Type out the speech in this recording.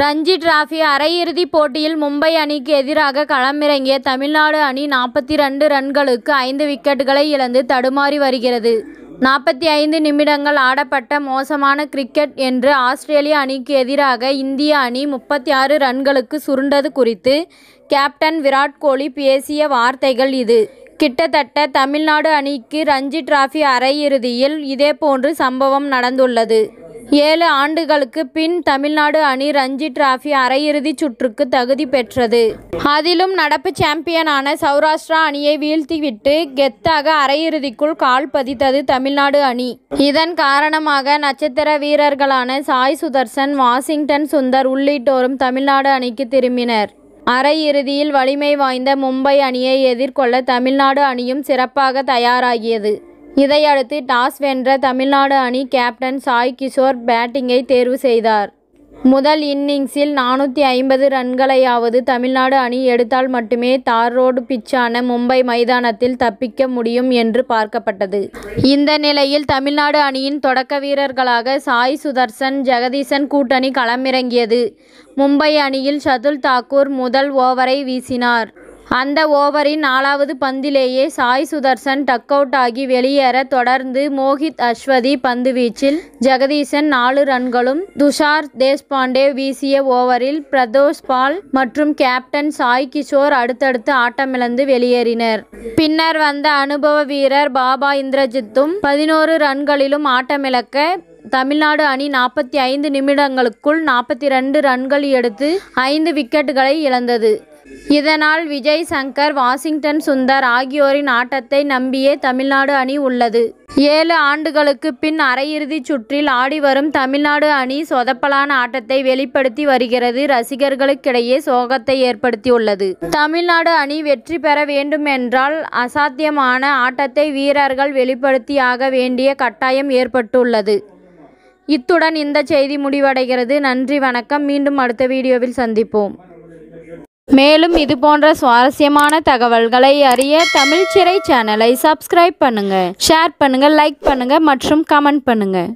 Ranji trophy அரையிறுதிப் போட்டியில் மும்பை அணிக்கு எதிராக களமிறங்கிய தமிழ்நாடு அணி நாற்பத்தி ரெண்டு ரன்களுக்கு ஐந்து விக்கெட்டுகளை இழந்து தடுமாறி வருகிறது நாற்பத்தி ஐந்து நிமிடங்கள் ஆடப்பட்ட மோசமான கிரிக்கெட் என்று ஆஸ்திரேலிய அணிக்கு எதிராக இந்திய அணி முப்பத்தி ஆறு ரன்களுக்கு சுருண்டது குறித்து கேப்டன் விராட் கோலி பேசிய வார்த்தைகள் இது கிட்டத்தட்ட தமிழ்நாடு அணிக்கு ரஞ்சி டிராபி அரையிறுதியில் இதேபோன்று சம்பவம் நடந்துள்ளது ஏழு ஆண்டுகளுக்கு பின் தமிழ்நாடு அணி ரஞ்சி டிராபி அரையிறுதிச் சுற்றுக்கு தகுதி பெற்றது அதிலும் நடப்பு சாம்பியனான சௌராஷ்டிரா அணியை வீழ்த்திவிட்டு கெத்தாக அரையிறுதிக்குள் கால் பதித்தது தமிழ்நாடு அணி இதன் காரணமாக நட்சத்திர வீரர்களான சாய் சுதர்சன் வாஷிங்டன் சுந்தர் உள்ளிட்டோரும் தமிழ்நாடு அணிக்கு திரும்பினர் அரையிறுதியில் வலிமை வாய்ந்த மும்பை அணியை எதிர்கொள்ள தமிழ்நாடு அணியும் சிறப்பாக தயாராகியது இதையடுத்து டாஸ் வென்ற தமிழ்நாடு அணி கேப்டன் சாய் கிஷோர் பேட்டிங்கை தேர்வு செய்தார் முதல் இன்னிங்ஸில் நானூற்றி ஐம்பது ரன்களையாவது தமிழ்நாடு அணி எடுத்தால் மட்டுமே தார் ரோடு பிச்சான மும்பை மைதானத்தில் தப்பிக்க முடியும் என்று பார்க்கப்பட்டது இந்த நிலையில் தமிழ்நாடு அணியின் தொடக்க வீரர்களாக சாய் சுதர்சன் ஜெகதீசன் கூட்டணி களமிறங்கியது மும்பை அணியில் ஷதுல் தாக்கூர் முதல் ஓவரை வீசினார் அந்த ஓவரின் நாலாவது பந்திலேயே சாய் சுதர்சன் டக் அவுட் ஆகி வெளியேற தொடர்ந்து மோஹித் அஸ்வதி பந்துவீச்சில் ஜெகதீசன் நாலு ரன்களும் துஷார் தேஷ்பாண்டே வீசிய ஓவரில் பிரதோஷ் பால் மற்றும் கேப்டன் சாய் கிஷோர் அடுத்தடுத்து ஆட்டமிழந்து வெளியேறினர் பின்னர் வந்த அனுபவ வீரர் பாபா இந்திரஜித்தும் பதினோரு ரன்களிலும் ஆட்டமிழக்க தமிழ்நாடு அணி நாற்பத்தி ஐந்து நிமிடங்களுக்குள் நாற்பத்தி ரெண்டு ரன்கள் எடுத்து ஐந்து விக்கெட்டுகளை இழந்தது இதனால் விஜய் சங்கர் வாஷிங்டன் சுந்தர் ஆகியோரின் ஆட்டத்தை நம்பியே தமிழ்நாடு அணி உள்ளது ஏழு ஆண்டுகளுக்கு பின் அரையிறுதிச் சுற்றில் ஆடி வரும் தமிழ்நாடு அணி சொதப்பலான ஆட்டத்தை வெளிப்படுத்தி வருகிறது ரசிகர்களுக்கிடையே சோகத்தை ஏற்படுத்தியுள்ளது தமிழ்நாடு அணி வெற்றி பெற வேண்டுமென்றால் அசாத்தியமான ஆட்டத்தை வீரர்கள் வெளிப்படுத்தியாக வேண்டிய கட்டாயம் ஏற்பட்டுள்ளது இத்துடன் இந்த செய்தி முடிவடைகிறது நன்றி வணக்கம் மீண்டும் அடுத்த வீடியோவில் சந்திப்போம் மேலும் இது போன்ற சுவாரஸ்யமான தகவல்களை அறிய தமிழ் சிறை சேனலை சப்ஸ்கிரைப் பண்ணுங்க ஷேர் பண்ணுங்க லைக் பண்ணுங்க மற்றும் கமெண்ட் பண்ணுங்க